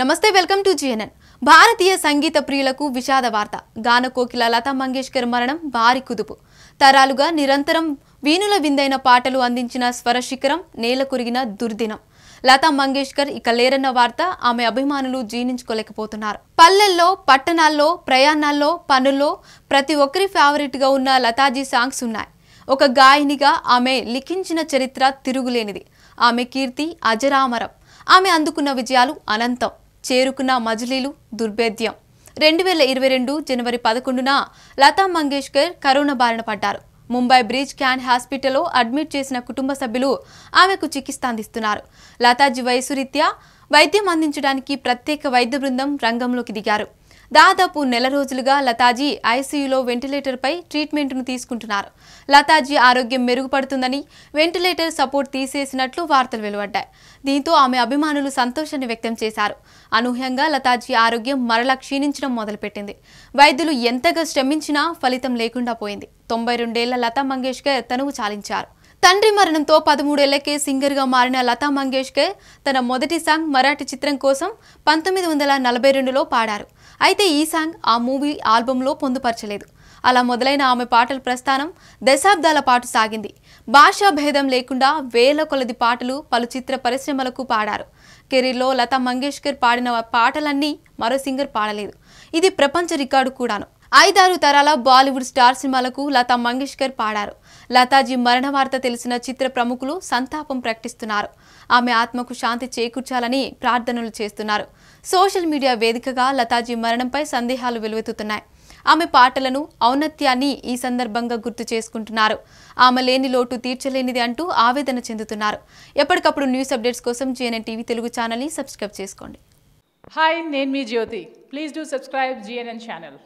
నమస్తే welcome to GNN భారతీయ సంగీత ప్రియులకు విషాద వార్త గాన కోకిల లతా మంగేష్కర్ మరణం భారీ కుదుపు తరాలుగా నిరంతరం వీణుల విందైన పాటలు అందించిన స్వర శిఖరం నేల కురిగిన దుర్దినం లతా మంగేష్కర్ ఇక లేరన్న వార్త ఆమె అభిమానులు జీర్ణించుకోలేకపోతున్నారు పల్లెల్లో పట్టణాల్లో ప్రయాణాల్లో పనుల్లో ప్రతి ఒక్కరి ఫేవరెట్గా ఉన్న లతాజీ సాంగ్స్ ఉన్నాయి ఒక గాయనిగా ఆమె లిఖించిన చరిత్ర తిరుగులేనిది ఆమె కీర్తి అజరామరం ఆమె అందుకున్న విజయాలు అనంతం చేరుకున్న మజిలీలు దుర్భేద్యం రెండు వేల ఇరవై రెండు జనవరి పదకొండున లతా మంగేష్కర్ కరోనా బారిన పడ్డారు ముంబై బ్రిడ్జ్ క్యాన్ హాస్పిటల్లో అడ్మిట్ చేసిన కుటుంబ సభ్యులు ఆమెకు చికిత్స అందిస్తున్నారు లతాజీ వయసు రీత్యా వైద్యం అందించడానికి ప్రత్యేక వైద్య బృందం రంగంలోకి దిగారు దాదాపు నెల రోజులుగా లతాజీ ఐసీయూలో వెంటిలేటర్పై ట్రీట్మెంట్ను తీసుకుంటున్నారు లతాజీ ఆరోగ్యం మెరుగుపడుతుందని వెంటిలేటర్ సపోర్ట్ తీసేసినట్లు వార్తలు వెలువడ్డాయి దీంతో ఆమె అభిమానులు సంతోషాన్ని వ్యక్తం చేశారు అనూహ్యంగా లతాజీ ఆరోగ్యం మరలా క్షీణించడం మొదలుపెట్టింది వైద్యులు ఎంతగా శ్రమించినా ఫలితం లేకుండా పోయింది తొంభై రెండేళ్ల లతా మంగేష్కర్ తనువు చాలించారు తండ్రి మరణంతో పదమూడేళ్లకే సింగర్గా మారిన లతా మంగేష్కర్ తన మొదటి సాంగ్ మరాఠీ చిత్రం కోసం పంతొమ్మిది వందల నలభై రెండులో పాడారు అయితే ఈ సాంగ్ ఆ మూవీ ఆల్బంలో పొందుపరచలేదు అలా మొదలైన ఆమె పాటల ప్రస్థానం దశాబ్దాల పాటు సాగింది భాషా భేదం లేకుండా వేల కొలది పాటలు పలు చిత్ర పరిశ్రమలకు పాడారు కెరీర్లో లతా మంగేష్కర్ పాడిన పాటలన్నీ మరో సింగర్ పాడలేదు ఇది ప్రపంచ రికార్డు కూడాను ఐదారు తరాల బాలీవుడ్ స్టార్ సినిమాలకు లతా మంగేష్కర్ పాడారు లతాజీ మరణ వార్త తెలిసిన చిత్ర ప్రముఖులు సంతాపం ప్రకటిస్తున్నారు ఆమె ఆత్మకు శాంతి చేకూర్చాలని ప్రార్థనలు చేస్తున్నారు సోషల్ మీడియా వేదికగా లతాజీ మరణంపై సందేహాలు వెలువెత్తుతున్నాయి ఆమె పాటలను ఔన్నత్యాన్ని ఈ సందర్భంగా గుర్తు చేసుకుంటున్నారు ఆమె లేని లోటు తీర్చలేనిది అంటూ ఆవేదన చెందుతున్నారు ఎప్పటికప్పుడు న్యూస్ అప్డేట్స్ కోసం జిఎన్ఎన్ టీవీ తెలుగు ఛానల్ని సబ్స్క్రైబ్ చేసుకోండి హాయ్ నేను మీ Jyothi please do subscribe GNN channel